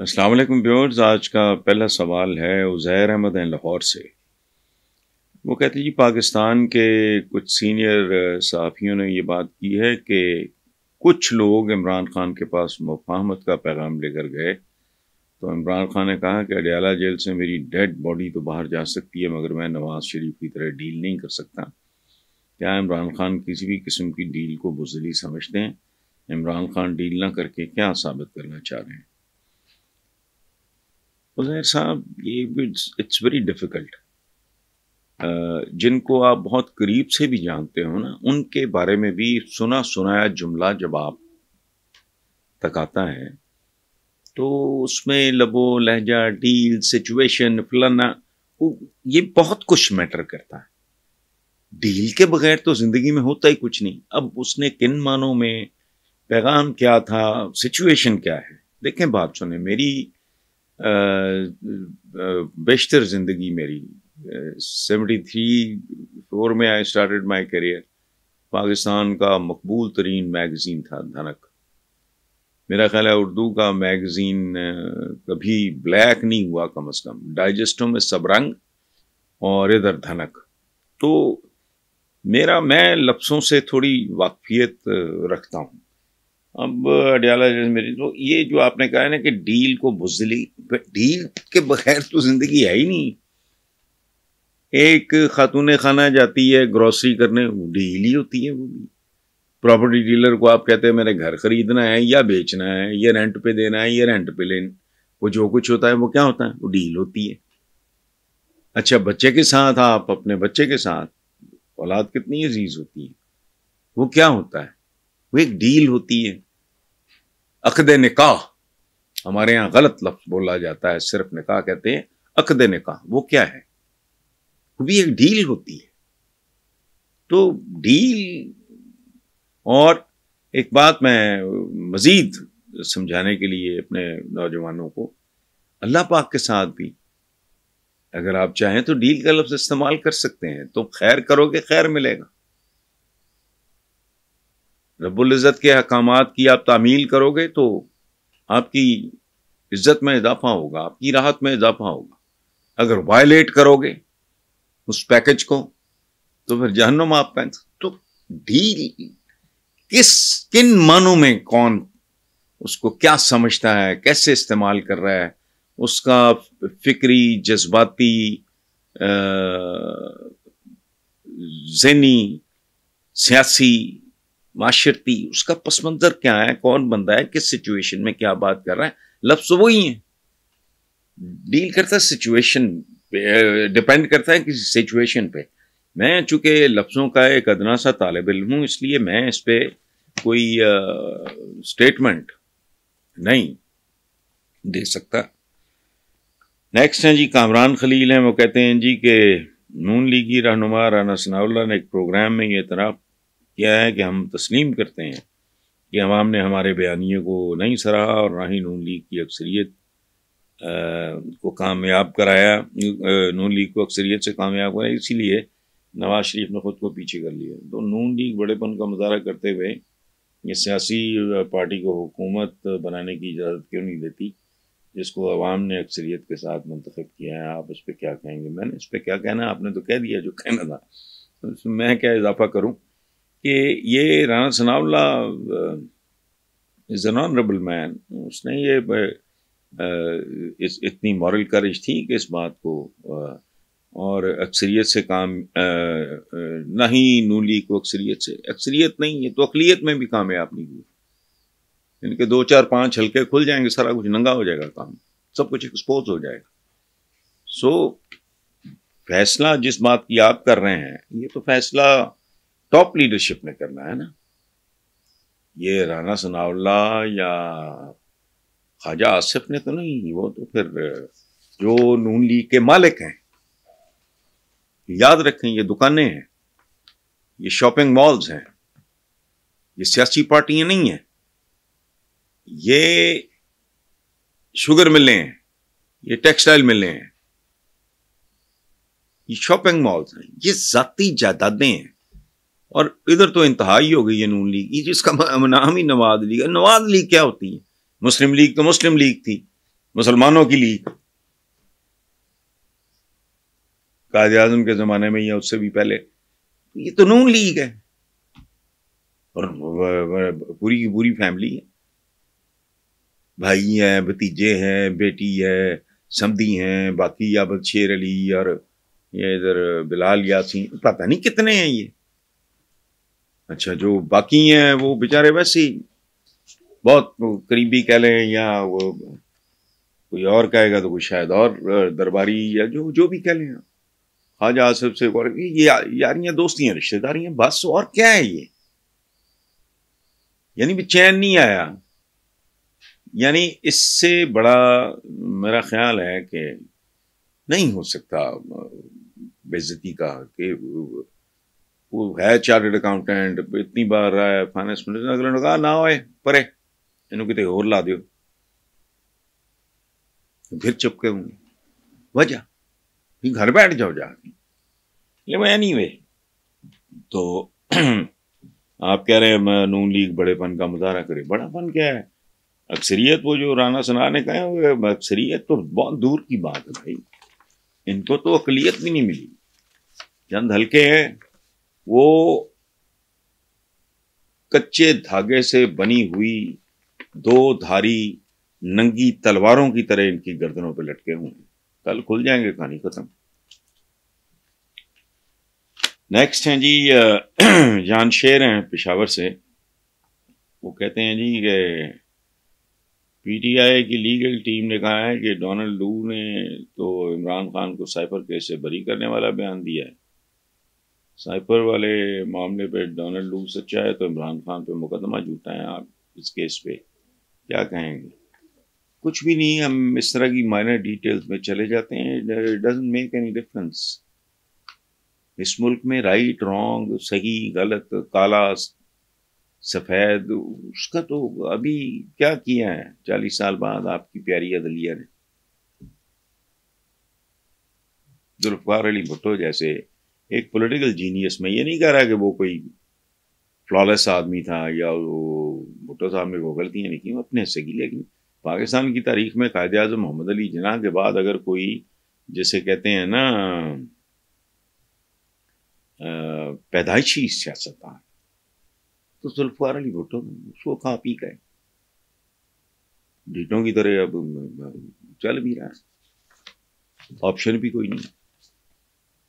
असलम ब्योर्स आज का पहला सवाल है उज़ैर अहमद हैं लाहौर से वो कहते हैं जी पाकिस्तान के कुछ सीनियर सहाफ़ियों ने ये बात की है कि कुछ लोग इमरान खान के पास मुफाहमत का पैगाम लेकर गए तो इमरान खान ने कहा कि अडयाला जेल से मेरी डेड बॉडी तो बाहर जा सकती है मगर मैं नवाज़ शरीफ की तरह डील नहीं कर सकता क्या इमरान खान किसी भी किस्म की डील को बुजली समझते हैं इमरान खान डील ना करके क्या साबित करना चाह रहे हैं उजैर साहब ये इट्स वेरी डिफ़िकल्ट जिनको आप बहुत करीब से भी जानते हो ना उनके बारे में भी सुना सुनाया जुमला जब आप तक आता है तो उसमें लबो लहजा डील सिचुएशन फलाना ये बहुत कुछ मैटर करता है डील के बगैर तो ज़िंदगी में होता ही कुछ नहीं अब उसने किन मानों में पैगाम क्या था सिचुएशन क्या है देखें बात सुने मेरी बेशतर ज़िंदगी मेरी सेवेंटी थ्री फोर में I started my career Pakistan का मकबूल तरीन मैगज़ीन था धनक मेरा ख्याल है उर्दू का मैगज़ीन कभी ब्लैक नहीं हुआ कम अज़ कम डाइजेस्टों में सबरंग और इधर धनक तो मेरा मैं लफ्सों से थोड़ी वाकफियत रखता हूँ अब अडयाला uh, मेरी तो ये जो आपने कहा है ना कि डील को बुजली डील के बगैर तो ज़िंदगी है ही नहीं एक खातून खाना जाती है ग्रॉसरी करने डील ही होती है वो भी प्रॉपर्टी डीलर को आप कहते हैं मेरे घर खरीदना है या बेचना है या रेंट पे देना है या रेंट पे लेना वो जो कुछ होता है वो क्या होता है वो डील होती है अच्छा बच्चे के साथ आप अपने बच्चे के साथ औलाद कितनी अजीज होती है वो क्या होता है वो एक डील होती है अकद निकाह हमारे यहां गलत लफ्ज बोला जाता है सिर्फ निकाह कहते हैं अकद निकाह वो क्या है वो भी एक डील होती है तो डील और एक बात मैं मज़ीद समझाने के लिए अपने नौजवानों को अल्लाह पाक के साथ भी अगर आप चाहें तो डील का लफ्ज़ इस्तेमाल कर सकते हैं तो खैर करोगे खैर मिलेगा रबुल्ज़त के अहकाम की आप तामील करोगे तो आपकी इज्जत में इजाफा होगा आपकी राहत में इजाफा होगा अगर वायलेट करोगे उस पैकेज को तो फिर जहनुम आप पैंत तो डील किस किन मानों में कौन उसको क्या समझता है कैसे इस्तेमाल कर रहा है उसका फिक्री जज्बाती जहनी सियासी माशरती उसका पस मंजर क्या है कौन बंदा है किस सिचुएशन में क्या बात कर रहा है लफ्स तो वही है डील करता है सिचुएशन डिपेंड करता है किसी सिचुएशन पे मैं चूंकि लफ्ज़ों का एक अदना सा तालब इल्म हूं इसलिए मैं इस पर कोई स्टेटमेंट नहीं दे सकता नेक्स्ट हैं जी कामरान खलील हैं वो कहते हैं जी के नून लीगी रहनुमा राना सनाउल्ला ने एक प्रोग्राम में ये इतराफ़ किया है कि हम तस्लीम करते हैं कि अवाम ने हमारे बयानी को नहीं सराहा और ना ही नून लीग की अक्सरियत को कामयाब कराया नून लीग को अक्सरियत से कामयाब कराया इसीलिए नवाज शरीफ ने खुद को पीछे कर लिया तो नून लीग बड़ेपन का मजारा करते हुए ये सियासी पार्टी को हुकूमत बनाने की इजाज़त क्यों नहीं देती जिसको अवाम ने अक्सरीत के साथ मंतखब किया है आप उस पर क्या कहेंगे मैंने इस पर क्या कहना है आपने तो कह दिया जो कहना था तो मैं क्या इजाफा करूँ कि ये Rana Sanaullah is an honourable man उसने ये इस इतनी मॉरल करेज थी कि इस बात को और अक्सरियत से काम ना ही नूली को अक्सरियत से अक्सरियत नहीं है तो अकलीत में भी कामयाब नहीं हुई इनके दो चार पांच हल्के खुल जाएंगे सारा कुछ नंगा हो जाएगा काम सब कुछ एक्सपोज हो जाएगा सो so, फैसला जिस बात की आप कर रहे हैं ये तो फैसला टॉप लीडरशिप ने करना है ना ये राना सनाउल्ला या ख्वाजा आसिफ ने तो नहीं वो तो फिर जो नून लीग के मालिक हैं याद रखें ये दुकानें हैं ये शॉपिंग मॉल्स हैं ये सियासी पार्टियां नहीं हैं ये शुगर मिलें हैं ये टेक्सटाइल मिले हैं ये शॉपिंग मॉल्स हैं ये जाती जायदादें हैं और इधर तो इंतहा हो गई है नून लीग ये जिसका नाम ही नवाज लीग नवाज लीग क्या होती है मुस्लिम लीग तो मुस्लिम लीग थी मुसलमानों की लीग कायद आजम के ज़माने में या उससे भी पहले ये तो नून लीग है और पूरी की पूरी फैमिली है भाई हैं भतीजे हैं बेटी है समी हैं बाकी या बदशेर अली और ये इधर बिलाल यासी पता नहीं कितने हैं ये अच्छा जो बाकी हैं वो बेचारे वैसे ही बहुत करीबी कह लें या वो कोई और कहेगा तो कोई शायद और दरबारी या जो जो भी कह लें ख्वाजा आसिफ से और ये या, यारियां दोस्तियां रिश्तेदारियां बस और क्या है ये यानी भी चैन नहीं आया यानी इससे बड़ा मेरा ख्याल है कि नहीं हो सकता बेजती का कि वो है चार्टेड अकाउंटेंट इतनी बार रहा है फाइनेंस मिनिस्टर अगले ने कहा ना आए परे इन्हों कितने होर ला दियो फिर के होंगे वजह फिर घर बैठ जाओ जा एनी वे तो आप कह रहे हैं मैं नून लीग बड़ेपन का मुजाहरा करे बड़ापन क्या है अक्सरियत वो जो राना सना ने कहा है अक्सरियत तो बहुत दूर की बात है भाई इनको तो अकलीत भी नहीं मिली चंद हल्के हैं वो कच्चे धागे से बनी हुई दो धारी नंगी तलवारों की तरह इनकी गर्दनों पर लटके हुए हैं कल खुल जाएंगे कहानी खत्म नेक्स्ट हैं जी जान शेर हैं पिशावर से वो कहते हैं जी के पीटीआई की लीगल टीम ने कहा है कि डोनाल्ड लू ने तो इमरान खान को साइफर केस से बरी करने वाला बयान दिया है साइपर वाले मामले पे डोनाल्ड लू सच्चा है तो इमरान खान पे मुकदमा जूटा है आप इस केस पे क्या कहेंगे कुछ भी नहीं हम इस तरह की माइनर डिटेल्स में चले जाते हैं डजेंट मेक एनी डिफरेंस इस मुल्क में राइट रॉन्ग सही गलत काला सफ़ेद उसका तो अभी क्या किया है चालीस साल बाद आपकी प्यारी अदलिया ने दुल्फार अली भुट्टो जैसे एक पॉलिटिकल जीनियस मैं ये नहीं कह रहा कि वो कोई फ्लॉलेस आदमी था या वो भुट्टो साहब में वो गलतियाँ नहीं की अपने हिस्से की लेकिन पाकिस्तान की तारीख में कायद अजम मोहम्मद अली जना के बाद अगर कोई जैसे कहते हैं ना पैदाइशी सियासतदान तो जुल्फार अली भुट्टो उसको खा पी गए डीटों की तरह अब चल भी रहा है ऑप्शन भी कोई नहीं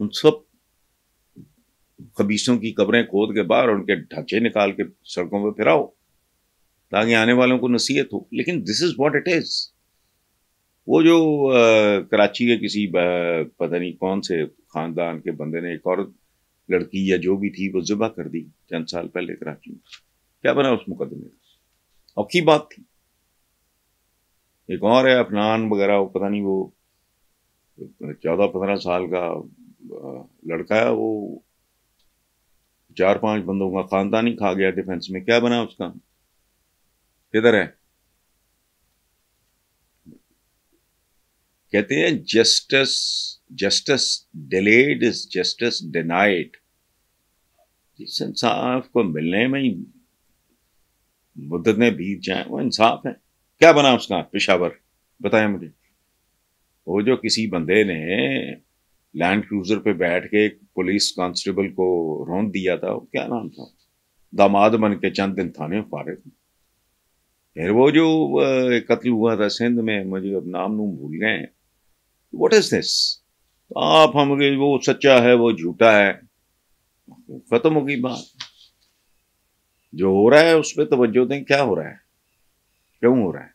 उन सब खबीसों की कब्रें खोद के बाहर उनके ढांचे निकाल के सड़कों पर फिराओ ताकि आने वालों को नसीहत हो लेकिन this is what it is वो जो आ, कराची के किसी पता नहीं कौन से ख़ानदान के बंदे ने एक औरत लड़की या जो भी थी वो जुबा कर दी चंद साल पहले कराची में क्या बना उस मुकदमे का औखी बात थी एक और है अफनान वगैरह वो पता नहीं वो चौदह पंद्रह साल का लड़का है वो चार पांच बंदों का खानदान ही खा गया डिफेंस में क्या बना उसका किधर है कहते हैं justice justice delayed is justice denied जिस इंसाफ को मिलने में मुद्दतें बीत जाए वो इंसाफ है क्या बना उसका पेशावर बताया मुझे वो जो किसी बंदे ने लैंड क्रूजर पे बैठ के पुलिस कांस्टेबल को रौन दिया था क्या नाम था दामाद बन के चंद दिन थाने में फारे थे फिर वो जो कत्ल हुआ था सिंध में मुझे अब नाम नूम भूल गए वट इज दिस आप हम वो सच्चा है वो झूठा है खत्म होगी बात जो हो रहा है उस पर तोज्जो दें क्या हो रहा है क्यों हो रहा है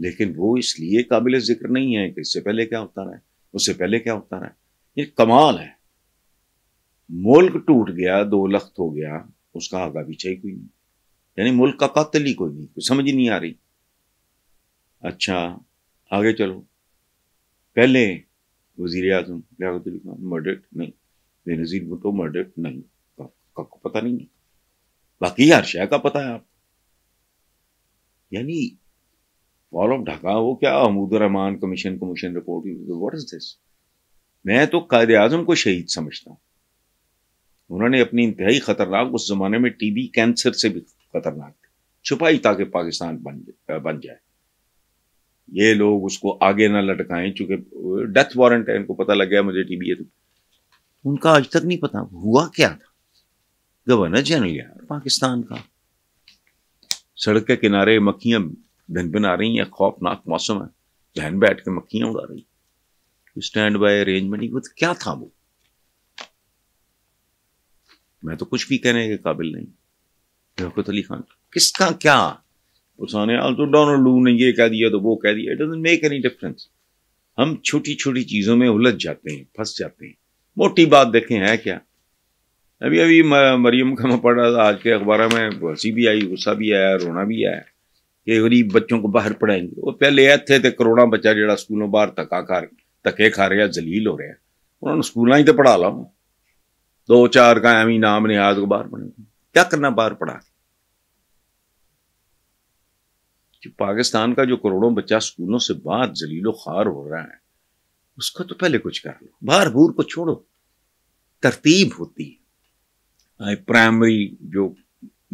लेकिन वो इसलिए काबिल जिक्र नहीं है कि इससे पहले क्या होता रहा है उससे पहले क्या होता रहा है ये कमाल है मुल्क टूट गया दो लख्त हो गया उसका आगा पीछे ही कोई नहीं यानी मुल्क का कत्ल ही कोई नहीं कोई समझ नहीं आ रही अच्छा आगे चलो पहले वजीर अजम लिया मर्डर्ड नहीं बेनजीर भुटो मर्डर्ड नहीं का, का पता नहीं है बाकी हर शह का पता है आप यानी वॉल ऑफ ढाका वो क्या Mahmood Rahman commission commission report what is this मैं तो कायद आजम को शहीद समझता हूं उन्होंने अपनी इंतहाई खतरनाक उस जमाने में टीबी कैंसर से भी खतरनाक थी छुपाई ताकि पाकिस्तान बन बन जाए ये लोग उसको आगे ना लटकाएं चूंकि डेथ वारंट है इनको पता लग गया मुझे टीबी है तो उनका आज तक नहीं पता हुआ क्या था गवर्नर जनरल यार पाकिस्तान का सड़क के किनारे मक्खियां भिन भिन आ रही हैं खौफनाक मौसम है बहन बैठ के मक्खियां उड़ा रही स्टैंड बाय अरेंजमेंट तो क्या था वो मैं तो कुछ भी कहने के काबिल नहीं लियाकत अली खान किसका क्या उसने तो डोनाल्ड लू ने ये कह दिया तो वो कह दिया it doesn't make any difference हम छोटी छोटी चीज़ों में उलझ जाते हैं फंस जाते हैं मोटी बात देखें है क्या अभी अभी मरियम का मैं पढ़ रहा था आज के अखबार में हंसी भी आई गुस्सा भी आया रोना भी आया कि गरीब बच्चों को बाहर पढ़ाएंगे वो पहले इतने तो करोड़ा बच्चा जोड़ा स्कूलों बाहर धक्का खा धक्के खा रहा जलील हो रहा उन्होंने स्कूलों ही तो पढ़ा ला दो चार एम नाम निहाज को तो बाहर पड़े क्या करना बाहर पड़ा कि पाकिस्तान का जो करोड़ों बच्चा स्कूलों से बाहर जलीलो खार हो रहा है उसको तो पहले कुछ कर लो बाहर भूर को छोड़ो तरतीब होती है प्राइमरी हाँ, जो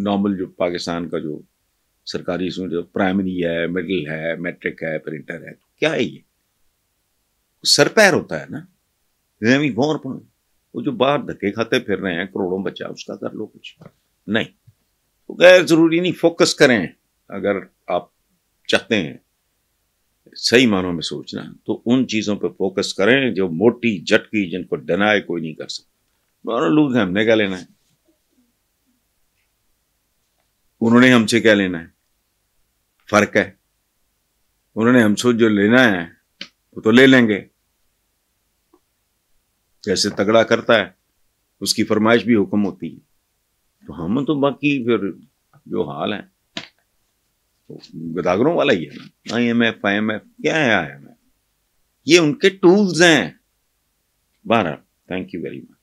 नॉर्मल जो पाकिस्तान का जो सरकारी स्कूल जो प्राइमरी है मिडिल है मैट्रिक है प्रिंटर है तो क्या है ये सर पैर होता है ना भौर पढ़ो वो जो बाहर धक्के खाते फिर रहे हैं करोड़ों बच्चा उसका कर लो कुछ नहीं तो गैर ज़रूरी नहीं फोकस करें अगर आप चाहते हैं सही मानों में सोचना तो उन चीज़ों पर फोकस करें जो मोटी झटकी जिनको डनाए कोई नहीं कर सकता दोनों लूज है हमने क्या लेना है उन्होंने हमसे क्या लेना है फर्क है उन्होंने हमसे जो लेना है वो तो ले लेंगे जैसे तगड़ा करता है उसकी फरमाइश भी हुक्म होती है तो हम तो बाकी फिर जो हाल है तो गदागरों वाला ही है ना I M F I M F क्या है आई एम एफ ये उनके टूल्स हैं बारह थैंक यू वेरी मच